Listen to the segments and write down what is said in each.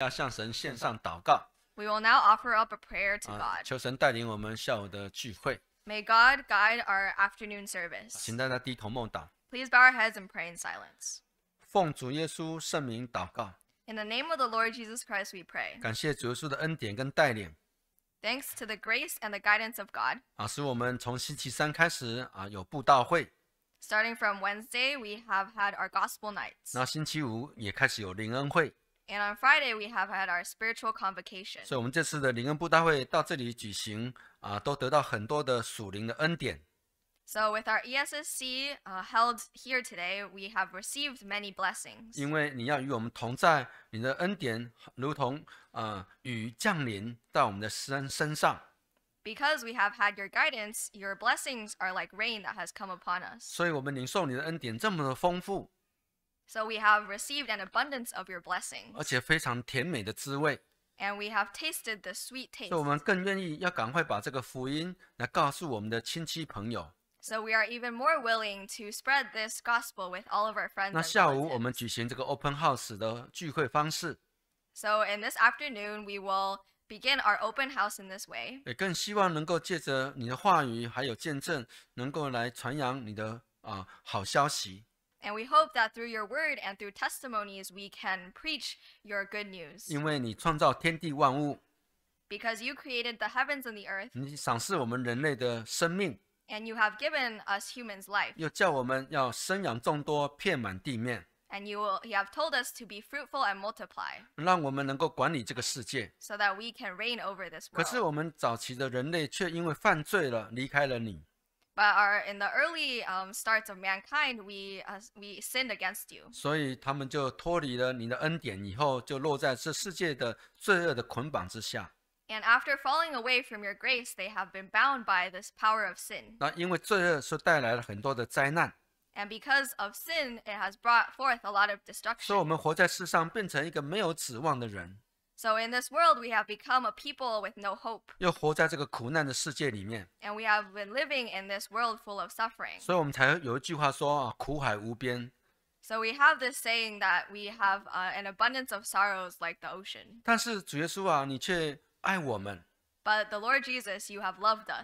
要向神献上祷告。We will now offer up a prayer to 啊 God. 求神带领我们下午的聚会，May God guide our afternoon service. 请大家低头默祷，Please bow our heads and pray in silence. 奉主耶稣圣名祷告，In the name of the Lord Jesus Christ, we pray. Thanks to the grace and the guidance of God. 啊，使我们从星期三开始啊有布道会，Starting from Wednesday, we have had our gospel nights. 那星期五也开始有灵恩会，and on Friday we have had our spiritual convocation. 所以，我们这次的灵恩布大会到这里举行啊，都得到很多的属灵的恩典。So with our ESSC uh, held here today, we have received many blessings. 因为你要与我们同在，你的恩典如同啊雨降临在我们的身身上。Because we have had your guidance, your blessings are like rain that has come upon us. 所以我们领受你的恩典这么的丰富。so we have received an abundance of your blessings, and we have tasted the sweet taste. So we are even more willing to spread this gospel with all of our friends. 那下午我们举行这个 in this afternoon we will begin our open house in this way. 也更希望能够借着你的话语还有见证，能够来传扬你的啊、呃、好消息。and we hope that through your word and through testimonies, we can preach your good news. Because you created the heavens and the earth, and you have given us humans life. And you, will, you have told us to be fruitful and multiply so that we can reign over this world but in the early um starts of mankind we uh, we sinned against you. you。所以他们就脱离了你的恩典以后，就落在这世界的罪恶的捆绑之下。And after falling away from your grace, they have been bound by this power of sin. 那因为罪恶是带来了很多的灾难。And because of sin, it has brought forth a lot of destruction. 所以我们活在世上变成一个没有指望的人。so in this world, we have become a people with no hope. 又活在这个苦难的世界里面，And we have been living in this world full of suffering. 所以我们才有一句话说啊，苦海无边。So we have this saying that we have uh, an abundance of sorrows like the ocean. 但是主耶稣啊，你却爱我们，But the Lord Jesus, you have loved us.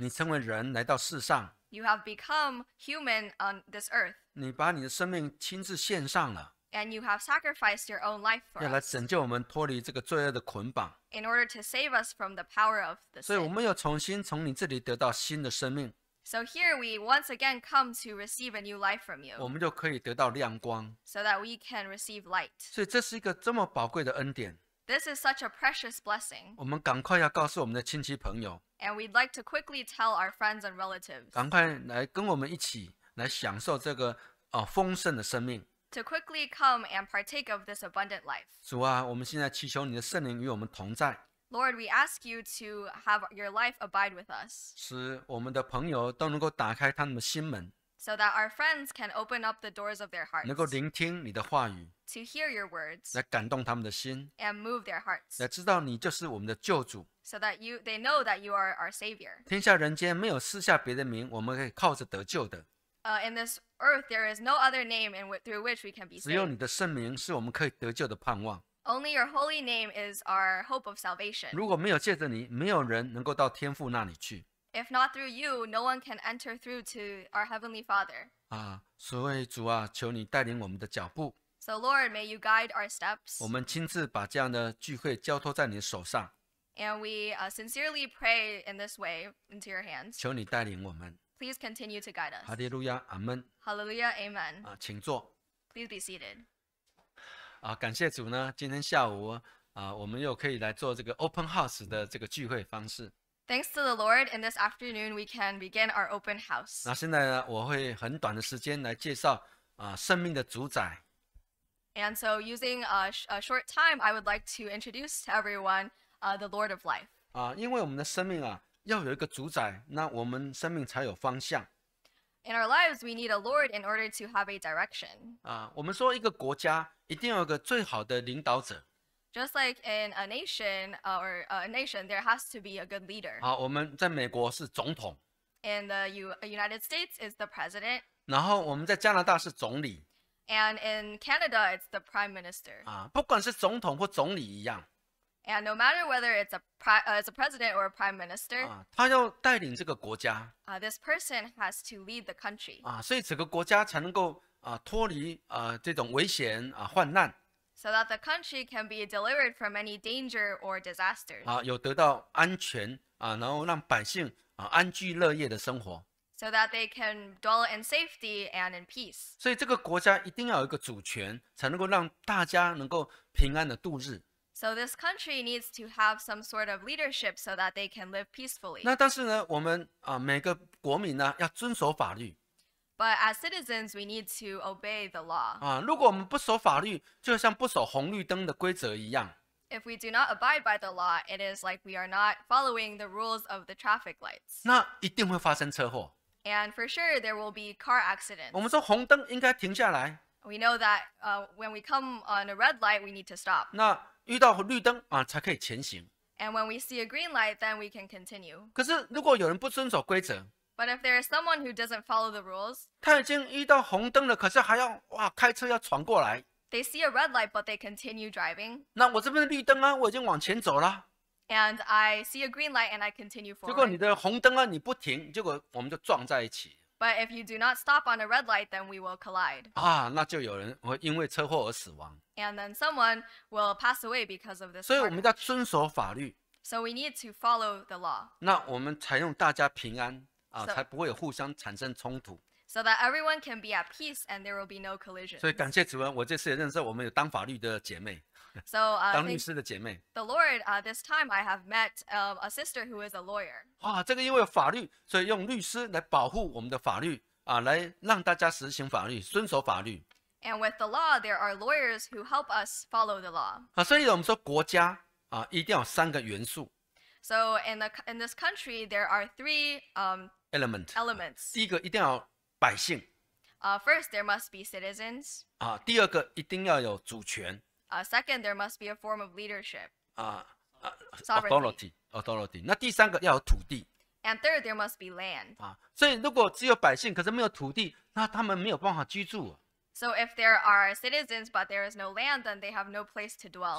You have become human on this earth. 你把你的生命亲自献上了。and you have sacrificed your own life for us 拯救我们脱离这个罪恶的捆绑，in order to save us from the power of the sin. 们又重新从你这里得到新的生命，So here we once again come to receive a new life from you So that we can receive light. 所以这是一个这么宝贵的恩典，This is such a precious blessing, 我们赶快要告诉我们的亲戚朋友，and we'd like to quickly tell our friends and relatives 赶快来跟我们一起来享受这个啊、丰盛的生命。to quickly come and partake of this abundant life. 主啊，我们现在祈求你的圣灵与我们同在，Lord, we ask you to have your life abide with us 使我们的朋友都能够打开他们的心门，so that our friends can open up the doors of their hearts 能够聆听你的话语，to hear your words 来感动他们的心，and move their hearts 来知道你就是我们的救主。so that you they know that you are our savior. 天下人间没有私下别的名，我们可以靠着得救的。Uh, in this earth there is no other name in through which we can be saved. Only your holy name is our hope of salvation. If not through you, no one can enter through to our Heavenly Father. so Lord, may you guide our steps. And we uh, sincerely pray in this way into your hands. 求你带领我们。Please continue to guide us. Hallelujah, Amen. Hallelujah, amen. 啊，请坐。Please uh, be seated. 啊，感谢主呢，今天下午啊，我们又可以来做这个 open house 的这个聚会方式。Thanks to the Lord, in this afternoon we can begin our open house. 那现在呢，我会很短的时间来介绍啊，生命的主宰 And so, using a, a short time, I would like to introduce to everyone uh, the Lord of Life. 啊，因为我们的生命啊要有一个主宰，那我们生命才有方向。In our lives, we need a Lord in order to have a direction。啊，我们说一个国家一定要有个最好的领导者。Just like in a nation or a nation, there has to be a good leader。好，我们在美国是总统。In the United States, is the president。然后我们在加拿大是总理。And in Canada, it's the Prime Minister。啊，不管是总统或总理一样。And no matter whether it's a uh, a president or a prime minister, uh, this person has to lead the country. so that the country can be delivered from any danger or so that they can dwell in safety and in peace. So this country needs to have some sort of leadership so that they can live peacefully. But as citizens, we need to obey the law. 啊。如果我们不守法律，就像不守红绿灯的规则一样。If we do not abide by the law, it is like we are not following the rules of the traffic lights. 那一定会发生车祸。And for sure, there will be car accidents. 们说红灯应该停下来，We know that uh, when we come on a red light, we need to stop. 那遇到绿灯啊，才可以前行。And when we see a green light, then we can continue. 可是，如果有人不遵守规则，But if there is someone who doesn't follow the rules，他已经遇到红灯了，可是还要哇开车要闯过来。They see a red light, but they continue driving. 那我这边的绿灯啊，我已经往前走了。And I see a green light, and I continue forward. 结果你的红灯啊，你不停，结果我们就撞在一起。But if you do not stop on a red light, then we will collide. 啊，那就有人会因为车祸而死亡。And then someone will pass away because of this. 所以我们要遵守法律。So we need to follow the law. 那我们才用大家平安啊，才不会有互相产生冲突。So that everyone can be at peace and there will be no collision. 所以感谢紫文，我这次也认识我们有当法律的姐妹。So, uh, 当律师的姐妹。The Lord, uh, this time I have met um, a sister who is a lawyer. 啊，这个因为有法律，所以用律师来保护我们的法律啊，来让大家实行法律，遵守法律。And with the law, there are lawyers who help us follow the law. 啊，所以我们说国家啊，一定要三个元素。So in the in this country, there are three um element elements. 第一个一定要百姓。Uh, first, there must be citizens. 啊，第二个一定要有主权。uh, second, there must be a form of leadership ah, uh, Authority. authority。那第三个要有土地。And third there must be land ah, So if there are citizens but there is no land, then they have no place to dwell.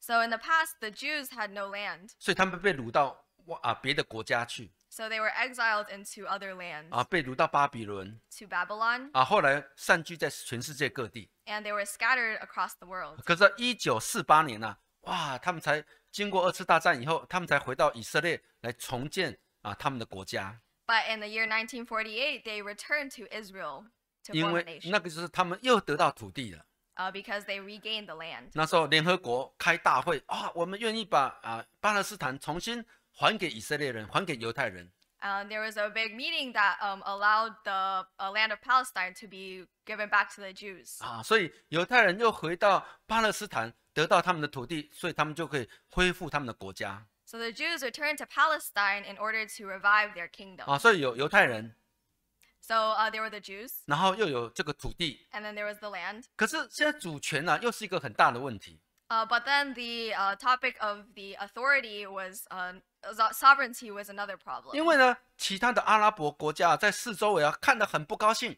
So in the past, the Jews had no land. 所以他们被掳到哇啊别的国家去。So they were exiled i 所以 o 们 t 流放到其他地方。啊，被掳到巴比伦。Babylon. 啊，后来散居在全世界各地。And they were scattered across the world. 可是，一1948年呢，哇，他们才经过二次大战以后，他们才回到以色列来重建啊，他们的国家。But in the year 1948, they returned to Israel to form a nation. 因为那个就是他们又得到土地了。啊，because they regained the land. 那时候联合国开大会啊，我们愿意把啊，巴勒斯坦重新。还给以色列人，还给犹太人。Uh, there was a big meeting that um, allowed the uh, land of Palestine to be given back to the Jews. 啊，所以犹太人又回到巴勒斯坦，得到他们的土地，所以他们就可以恢复他们的国家。So ah, the Jews returned to Palestine in order to revive their kingdom. 啊，所以有犹太人。So ah, uh, there were the Jews. 然后又有这个土地。And then there was the land. 可是现在主权呢、啊，又是一个很大的问题。Uh, but then the uh, topic of the authority was uh, sovereignty was another problem. 因为呢，其他的阿拉伯国家在四周围啊，看得很不高兴。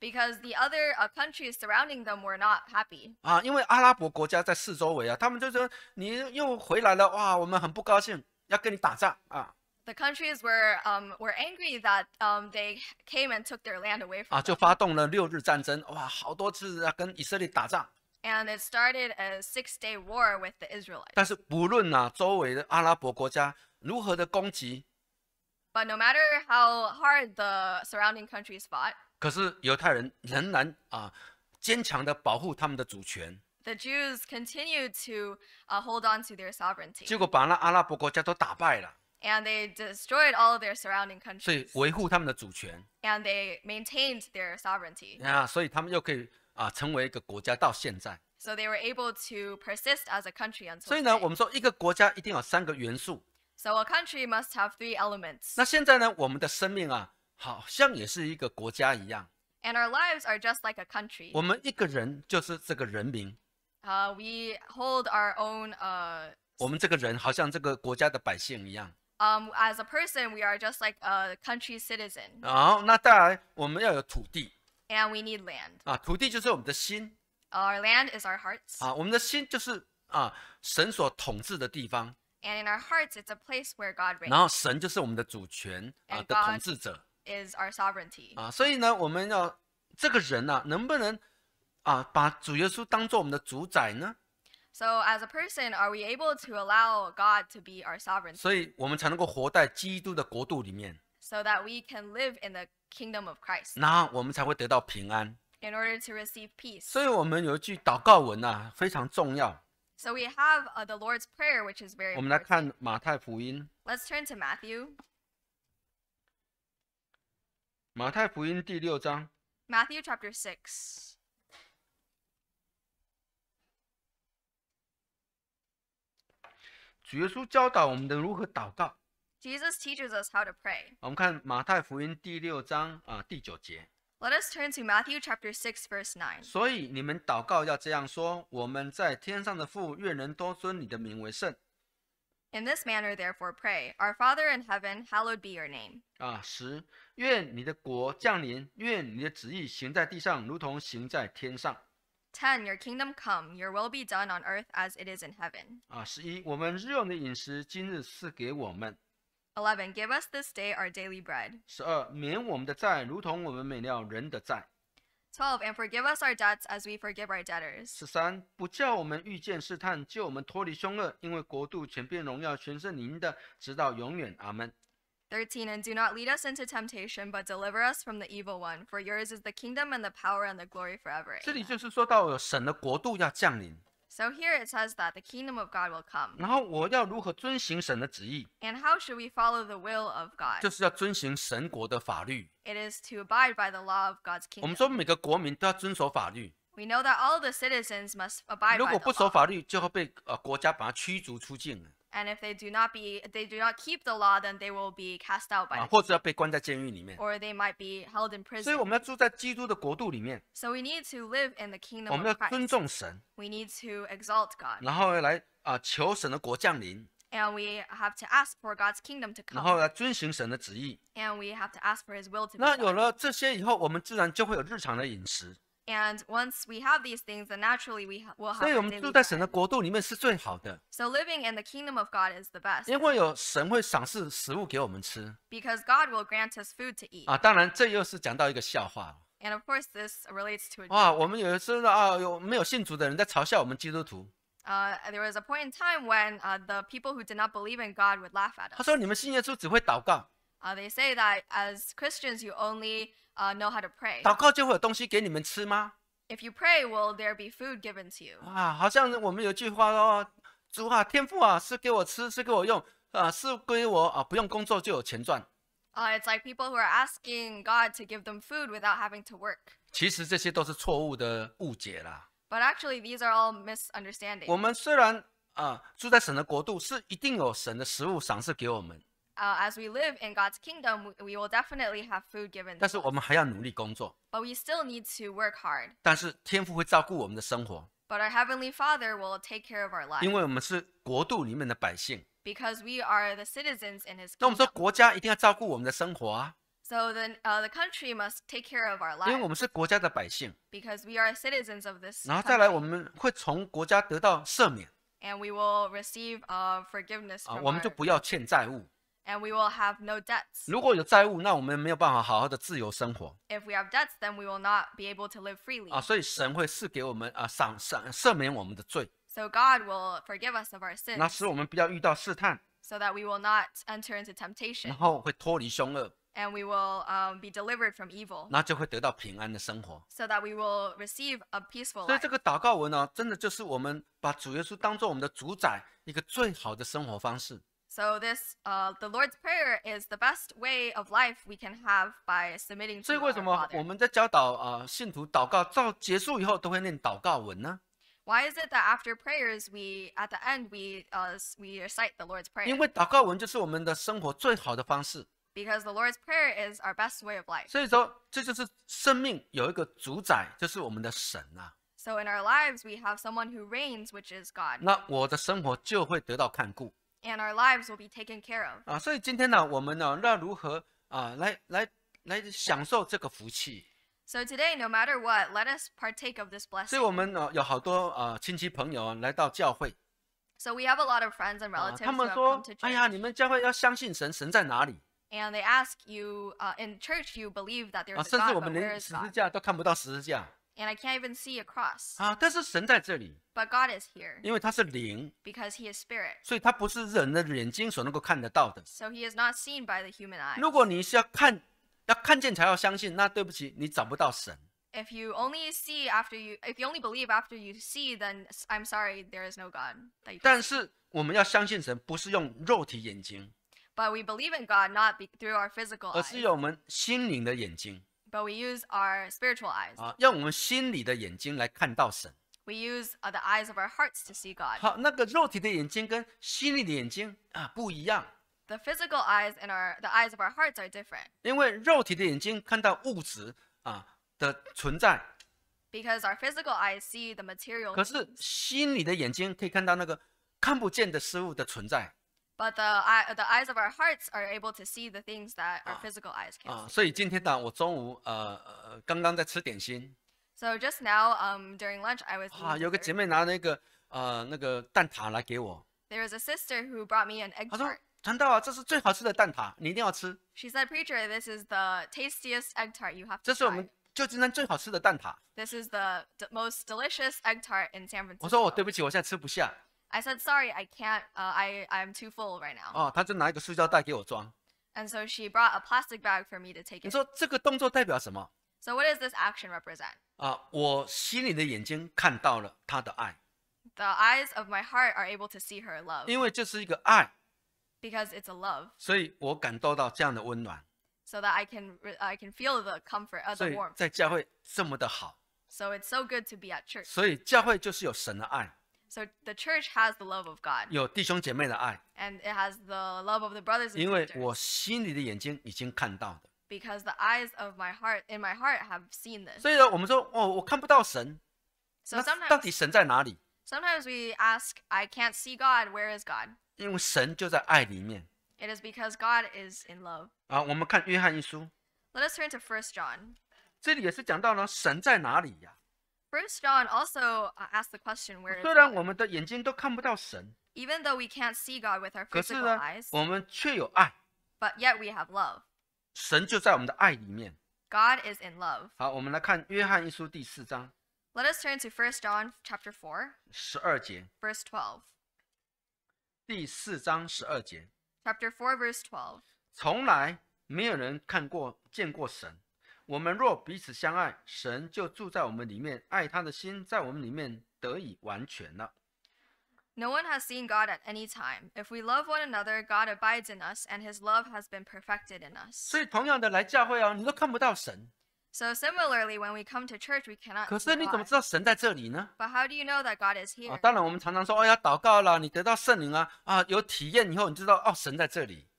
Because the other countries surrounding them were not happy. 啊，因为阿拉伯国家在四周围啊，他们就说你又回来了，哇，我们很不高兴，要跟你打仗啊。The countries were um were angry that um they came and took their land away from. 啊，就发动了六日战争，哇，好多次啊，跟以色列打仗。and it started a six-day war with the Israelites. But no matter how hard the surrounding countries fought, the Jews continued to uh, hold on to their sovereignty, And they destroyed all of their surrounding countries, and they maintained their sovereignty. 啊，成为一个国家到现在。所以呢，我们说一个国家一定有三个元素。three elements. 那现在呢，我们的生命啊，好像也是一个国家一样。我们一个人就是这个人民。we own. Uh, hold our 我们这个人好像这个国家的百姓一样。好，那当然我们要有土地。And we need land. 啊，土地就是我们的心。Our land is our hearts. 啊，我们的心就是啊神所统治的地方。And in our hearts, it's a place where God reigns. 然后神就是我们的主权啊 And God Is our sovereignty. 啊，所以呢，我们要这个人啊，能不能啊把主耶稣当做我们的主宰呢？So as a person, are we able to allow God to be our sovereignty 所以我们才能够活在基督的国度里面。so that we can live in the kingdom of Christ. order to receive peace. so we have uh, the Lord's prayer, which is very. 我们来看马太福音。Let's turn to Matthew. Matthew chapter six. Jesus teaches us how to pray. 我们看马太福音第六章啊、呃、第九节。Let us turn to Matthew chapter six, verse nine. 所以你们祷告要这样说：我们在天上的父，愿人都尊你的名为圣。In this manner, therefore, pray: Our Father in heaven, hallowed be your name. 啊，十，愿你的国降临，愿你的旨意行在地上，如同行在天上。Ten, your kingdom come, your will be done on earth as it is in heaven. 啊，十一，我们日用的饮食，今日赐给我们。11. Give us this day our daily bread. Twelve, And forgive us our debts as we forgive our debtors. Thirteen, And do not lead us into temptation, but deliver us from the evil one. For yours is the kingdom and the power and the glory forever. So here it says that the kingdom of God will come. 然后我要如何遵行神的旨意？And how should we follow the will of God? It is to abide by the law of God's kingdom. We know that all the citizens must abide by the law. And if they do not be, they do not keep the law, then they will be cast out by. or they might be held in prison. So we need to live in the kingdom. We need to exalt God. 然后来啊，求神的国降临。And we have to ask for God's kingdom to come. 然后来遵行神的旨意。And we have to ask for His will to. 那有了这些以后，我们自然就会有日常的饮食。and once we have these things, then naturally we will have. 所以我们住在神的国度里面是最好的。So living in the kingdom of God is the best. 因为有神会赏赐食物给我们吃。Because God will grant us food to eat. 啊，当然这又是讲到一个笑话。And of course this relates to. 哇，我们有一次啊，有没有信主的人在嘲笑我们基督徒。Uh, there was a point in time when uh, the people who did not believe in God would laugh at us. 他说你们信耶稣只会祷告。Uh, they say that as Christians you only uh, know how to pray. 祷告就会有东西给你们吃吗？If you pray, will there be food given to you？啊，好像我们有句话哦，主啊，天赋啊，是给我吃，是给我用，啊，是归我啊，不用工作就有钱赚。It's like people who are asking God to give them food without having to work。其实这些都是错误的误解啦。But actually, these are all misunderstandings。我们虽然啊住在神的国度，是一定有神的食物赏赐给我们。uh, as we live in God's kingdom, we will definitely have food given. But we still need to work hard. But our heavenly Father will take care of our lives. Because we are the citizens in His kingdom. So then uh, the country must take care of our lives Because we are citizens of this country, and we will receive uh, forgiveness 啊，from 我们 our, and have no debts. we will 如果有债务，那我们没有办法好好的自由生活。If we have debts, then we will not be able to live freely。啊，所以神会赐给我们啊，赏赏赦免我们的罪。So God will forgive us of our sins。那使我们不要遇到试探。So that we will not enter into temptation。然后会脱离凶恶。And we will um, be delivered from evil。那就会得到平安的生活。So that we will receive a peaceful。Life. 所以这个祷告文呢，真的就是我们把主耶稣当做我们的主宰，一个最好的生活方式。So this, uh, the Lord's Prayer is the best way of life we can have by submitting to So why is it that after prayers we at the end we uh we recite the Lord's prayer? 因为祷告文就是我们的生活最好的方式。Because the Lord's prayer is our best way of life. 所以说，这就是生命有一个主宰，就是我们的神啊。So in our lives we have someone who reigns, which is God. 那我的生活就会得到看顾。and our lives will be taken care of. 啊，所以今天呢，我们呢，要如何啊，来来来享受这个福气？So today, no matter what, let us partake of this blessing. 我们呢，有好多啊亲戚朋友啊来到教会，So we have a lot of friends and relatives. 他 who 们 have they ask you uh, in church, you believe that there is a God, 我们 And I can't even see a cross. 啊，但是神在这里 but God is here. 因为他是灵，Because he is spirit. 所以他不是人的眼睛所能够看得到的。So he is not seen by the human eye. 如果你是要看，要看见才要相信，那对不起，你找不到神。If you only see after you if you only believe after you see, then i I'm sorry, there is no God. But we believe in God not through our physical eyes, but we use our spiritual eyes. 啊，用我们心里的眼睛来看到神。We use the eyes hearts see our to of God. 好，那个肉体的眼睛跟心里的眼睛啊不一样。The physical eyes and our the eyes of our hearts are different. 因为肉体的眼睛看到物质啊的存在。Because our physical eyes see the material. 可是心里的眼睛可以看到那个看不见的事物的存在。But the eye the eyes of our hearts are able to see the things that our physical eyes can't. 啊，所以今天呢，我中午呃呃刚刚在吃点心。So just now, um, during lunch, I was. 啊，有个姐妹拿那个呃那个蛋挞来给我，There was a sister who brought me an egg tart. tart.：“ 传道啊，这是最好吃的蛋挞，你一定要吃，She said, "Preacher, this is the tastiest egg tart you have This is the most delicious egg tart in San Francisco." I said, "Sorry, I can't. Uh, I I'm too full right now." 哦，她就拿一个塑胶袋给我装。And so she brought a plastic bag for me to take So it. what does this action represent? 啊，我心里的眼睛看到了他的爱。The eyes of my heart are able to see her love. 因为这是一个爱，because it's a love. 所以我感受到这样的温暖，so that I can I can feel the comfort, of the warmth. 在教会这么的好，so it's so good to be at church. 所以教会就是有神的爱，so the church has the love of God. 有弟兄姐妹的爱，and it has the love of the brothers and sisters. 因为我心里的眼睛已经看到的。because the eyes of my heart in my heart have seen this. 所以呢，我们说哦，我看不到神。So sometimes we ask, I can't see God. Where is God? It is because God is in love. 啊。我们看约翰一书，Let us turn to First John. First John also uh, asked the question, Where is 虽然 God? though we can't see God with our physical eyes, but yet we have love. 神就在我们的爱里面。God is in love。好，我们来看约翰一书第四章，Let us turn to First John chapter four，十二节，verse twelve。第四章十二节，chapter four verse twelve。从来没有人看过、见过神。我们若彼此相爱，神就住在我们里面，爱他的心在我们里面得以完全了。No one has seen God at any time. If we love one another, God abides in us, and His love has been perfected in us. So similarly, when we come to church, we cannot. But how do you know that God is here?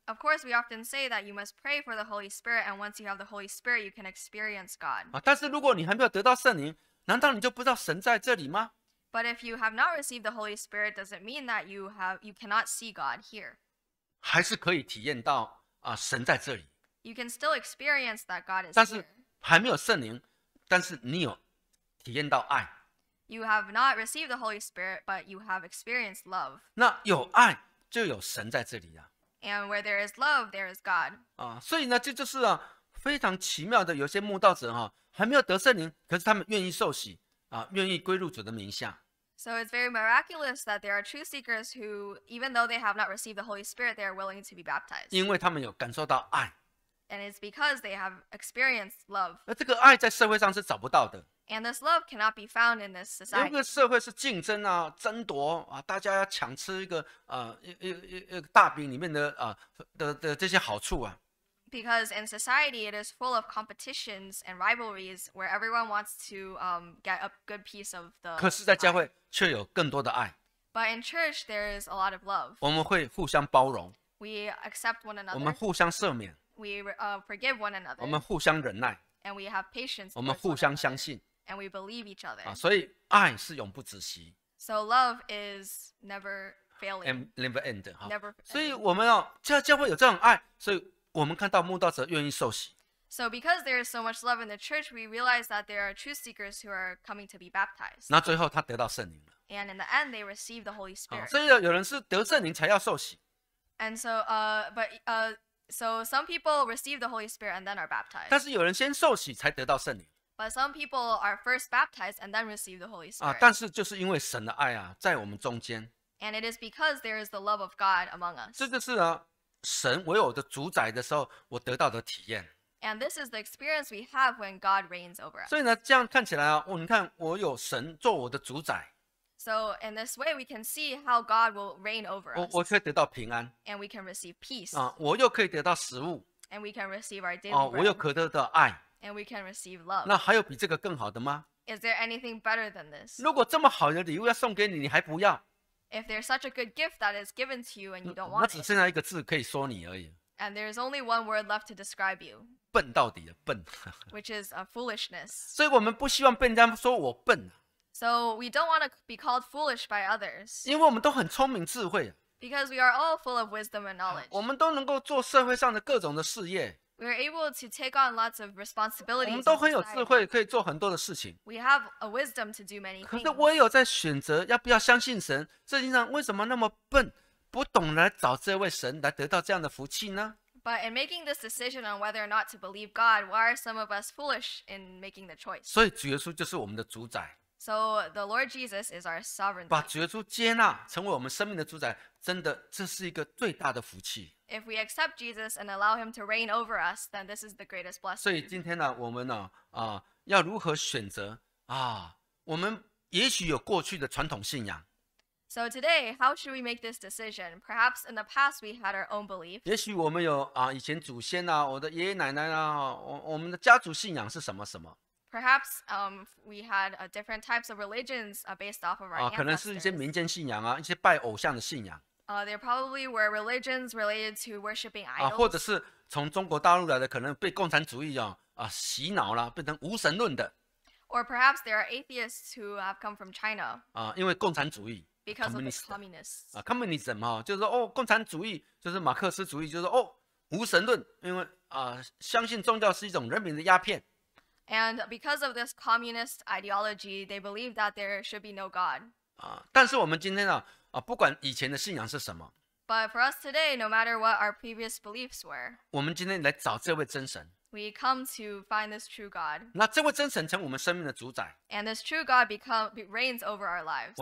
Of course, we often say that you must pray for the Holy Spirit, and once you have the Holy Spirit, you can experience God. 啊，但是如果你还没有得到圣灵，难道你就不知道神在这里吗？but if you have not received the Holy Spirit, doesn't mean that you have you cannot see God here. 还是可以体验到啊，神在这里。You can still experience that God is 但 you have not received the Holy Spirit, but you have experienced love. 那有爱就有神在这里啊 And where there is love, there is God. 啊！所以呢，这就是啊非常奇妙的，有些慕道者哈、还没有得圣灵，可是他们愿意受洗，啊，愿意归入主的名下。So it's very miraculous that there are true seekers who, even though they have not received the Holy Spirit, they are willing to be baptized. 因为他们有感受到爱。And it's because they have experienced love. 那这个爱在社会上是找不到的。And this love cannot be found in this society. 这个社会是竞争啊，争夺啊，大家要抢吃一个啊，一、一、一、一个大饼里面的啊的的这些好处啊。because in society it is full of competitions and rivalries where everyone wants to um, get a good piece of the But in church there is a lot of love. We accept one another. We uh, forgive one another. and we have patience. and we believe each other. So love is never failing. And never end. 哈。Never. 所以我们哦，教教会有这种爱，所以。我们看到慕道者愿意受洗。So because there is so much love in the church, we realize that there are true seekers who are coming to be baptized. 那最后他得到圣灵了。And in the end, they receive the Holy Spirit. 所以有有人是得圣灵才要受洗。And so, uh, but uh, so some people receive the Holy Spirit and then are baptized. 但是有人先受洗才得到圣灵。But some people are first baptized and then receive the Holy Spirit. 啊，但是就是因为神的爱啊，在我们中间。And it is because there is the love of God among us. 这个是啊。神为我的主宰的时候，我得到的体验。And this is the experience we have when God reigns over us. 所以呢，这样看起来啊，我你看，我有神做我的主宰。So in this way we can see how God will reign over us. 我我以得到平安。And we can receive peace. 啊，我又可以得到食物。And we can receive our daily bread. 啊，我又可得到爱。And we can receive love. 那还有比这个更好的吗？Is there anything better than this？如果这么好的礼物要送给你，你还不要？if there's such a good gift that is given to you and you don't want and there's only one word left to describe you. which is a foolishness. So we don't want to be called foolish by others. Because we are all full of wisdom and knowledge. We are able take responsibilities. lots to on of 我们都很有智慧，可以做很多的事情。可是我也有在选择要不要相信神。世界上为什么那么笨，不懂来找这位神来得到这样的福气呢？所以，耶稣就是我们的主宰。So the Lord Jesus is our sovereign. 把主耶稣接纳成为我们生命的主宰，真的这是一个最大的福气。If we accept Jesus and allow Him to reign over us, then this is the greatest blessing. 所以今天呢，我们呢啊要如何选择啊？我们也许有过去的传统信仰。So today, how should we make this decision? Perhaps in the past we had our own belief. 也许我们有啊，以前祖先啊，我的爷爷奶奶啊，我我们的家族信仰是什么什么。Perhaps we had different types of religions based off of our a e 啊，可能是一些民间信仰啊，一些拜偶像的信仰。There probably were religions related to worshipping idols. 啊，或者是从中国大陆来的，可能被共产主义啊啊洗脑了，变成无神论的。Or perhaps there are atheists who have come from China. 啊，因为共产主义。Because of the c o m m u n i s s 啊，communism 哈，就是说哦，共产主义就是马克思主义，就是哦无神论，因为啊相信宗教是一种人民的鸦片。And because of this communist ideology, they believe that there should be no God. But for us today, no matter what our previous beliefs were, we come to find this true God. And this true God become, reigns over our lives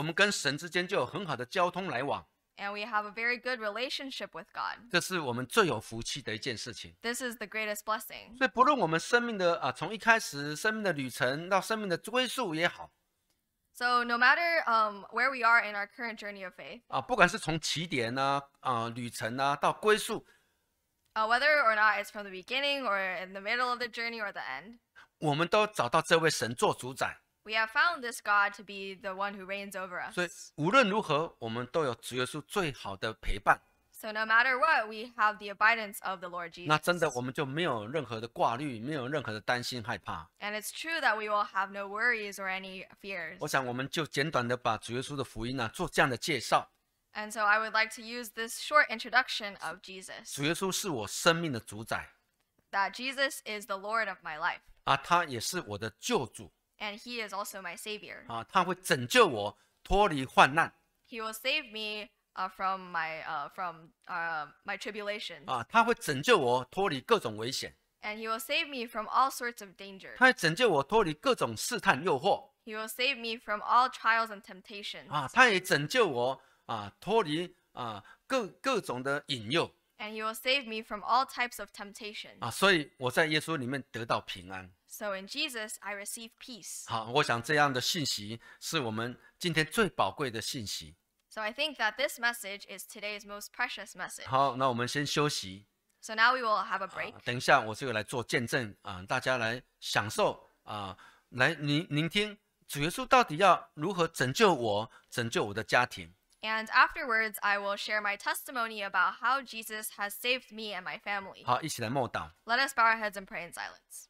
and we have a very good relationship with God. This is the greatest blessing. 所以，不论我们生命的啊，从一开始生命的旅程到生命的归宿也好 So no matter um where we are in our current journey of faith, 啊，不管是从起点呢啊、旅程呢、到归宿，uh, whether or not it's from the beginning or in the middle of the journey or the end, 我们都找到这位神做主宰。we have found this God to be the one who reigns over us. 所以无论如何，我们都有主耶稣最好的陪伴。So no matter what, we have the abidance of the Lord Jesus. 那真的我们就没有任何的挂虑，没有任何的担心害怕。And it's true that we will have no worries or any fears. 我想我们就简短的把主耶稣的福音呢、啊、做这样的介绍。And so I would like to use this short introduction of Jesus. 主耶稣是我生命的主宰。That Jesus is the Lord of my life. 啊，他也是我的救主。and he is also my savior. 啊，他会拯救我脱离患难 uh, He will save me uh, from my uh, from uh, my tribulation, 啊，他会拯救我脱离各种危险，and uh, he will save me from all sorts of danger. 他会拯救我脱离各种试探诱惑 He will save me from all trials and temptations, 啊，他也拯救我啊脱离啊各各种的引诱 uh, and he will save me from all types of temptation. 啊，所以我在耶稣里面得到平安 so in Jesus, I receive peace. 好，我想这样的信息是我们今天最宝贵的信息。So I think that this message is today's most precious message. 好，那我们先休息。So now we will have a break. And afterwards, I will share my testimony about how Jesus has saved me and my family. 好，一起来默祷。Let us bow our heads and pray in silence.